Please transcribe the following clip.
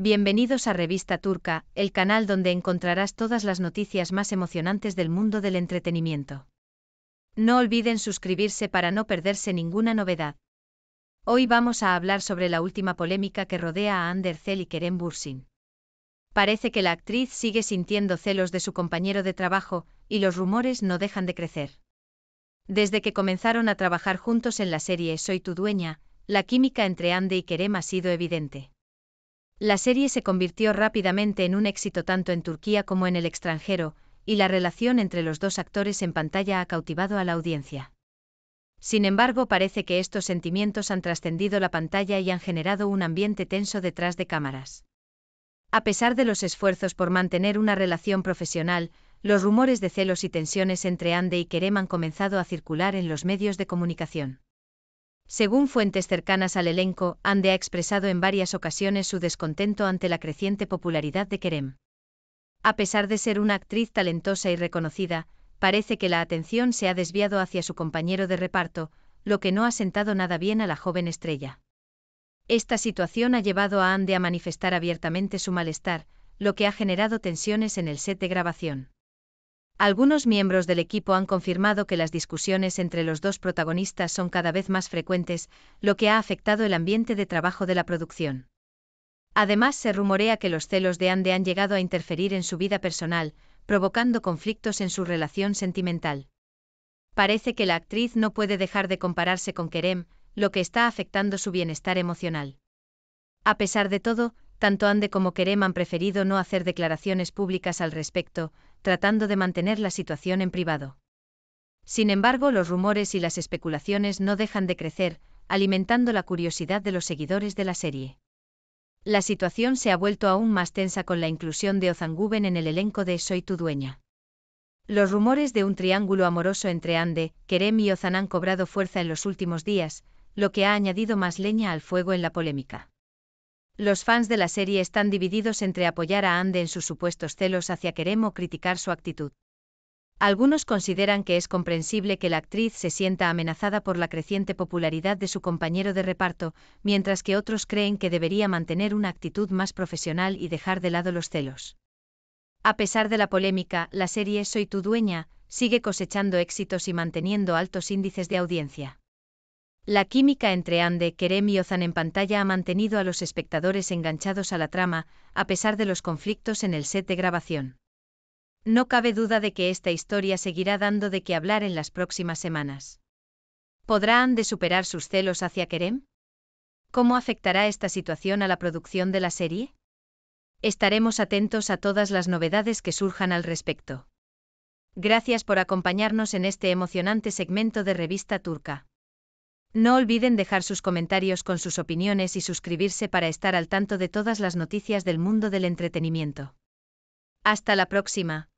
Bienvenidos a Revista Turca, el canal donde encontrarás todas las noticias más emocionantes del mundo del entretenimiento. No olviden suscribirse para no perderse ninguna novedad. Hoy vamos a hablar sobre la última polémica que rodea a Ander Zell y Kerem Bursin. Parece que la actriz sigue sintiendo celos de su compañero de trabajo, y los rumores no dejan de crecer. Desde que comenzaron a trabajar juntos en la serie Soy tu dueña, la química entre Ande y Kerem ha sido evidente. La serie se convirtió rápidamente en un éxito tanto en Turquía como en el extranjero, y la relación entre los dos actores en pantalla ha cautivado a la audiencia. Sin embargo, parece que estos sentimientos han trascendido la pantalla y han generado un ambiente tenso detrás de cámaras. A pesar de los esfuerzos por mantener una relación profesional, los rumores de celos y tensiones entre Ande y Kerem han comenzado a circular en los medios de comunicación según fuentes cercanas al elenco, Ande ha expresado en varias ocasiones su descontento ante la creciente popularidad de Kerem. A pesar de ser una actriz talentosa y reconocida, parece que la atención se ha desviado hacia su compañero de reparto, lo que no ha sentado nada bien a la joven estrella. Esta situación ha llevado a Ande a manifestar abiertamente su malestar, lo que ha generado tensiones en el set de grabación. Algunos miembros del equipo han confirmado que las discusiones entre los dos protagonistas son cada vez más frecuentes, lo que ha afectado el ambiente de trabajo de la producción. Además, se rumorea que los celos de Ande han llegado a interferir en su vida personal, provocando conflictos en su relación sentimental. Parece que la actriz no puede dejar de compararse con Kerem, lo que está afectando su bienestar emocional. A pesar de todo, tanto Ande como Kerem han preferido no hacer declaraciones públicas al respecto, tratando de mantener la situación en privado. Sin embargo, los rumores y las especulaciones no dejan de crecer, alimentando la curiosidad de los seguidores de la serie. La situación se ha vuelto aún más tensa con la inclusión de Ozanguben en el elenco de Soy tu dueña. Los rumores de un triángulo amoroso entre Ande, Kerem y Ozan han cobrado fuerza en los últimos días, lo que ha añadido más leña al fuego en la polémica. Los fans de la serie están divididos entre apoyar a Ande en sus supuestos celos hacia Kerem o criticar su actitud. Algunos consideran que es comprensible que la actriz se sienta amenazada por la creciente popularidad de su compañero de reparto, mientras que otros creen que debería mantener una actitud más profesional y dejar de lado los celos. A pesar de la polémica, la serie Soy tu dueña sigue cosechando éxitos y manteniendo altos índices de audiencia. La química entre Ande, Kerem y Ozan en pantalla ha mantenido a los espectadores enganchados a la trama, a pesar de los conflictos en el set de grabación. No cabe duda de que esta historia seguirá dando de qué hablar en las próximas semanas. ¿Podrá Ande superar sus celos hacia Kerem? ¿Cómo afectará esta situación a la producción de la serie? Estaremos atentos a todas las novedades que surjan al respecto. Gracias por acompañarnos en este emocionante segmento de Revista Turca. No olviden dejar sus comentarios con sus opiniones y suscribirse para estar al tanto de todas las noticias del mundo del entretenimiento. Hasta la próxima.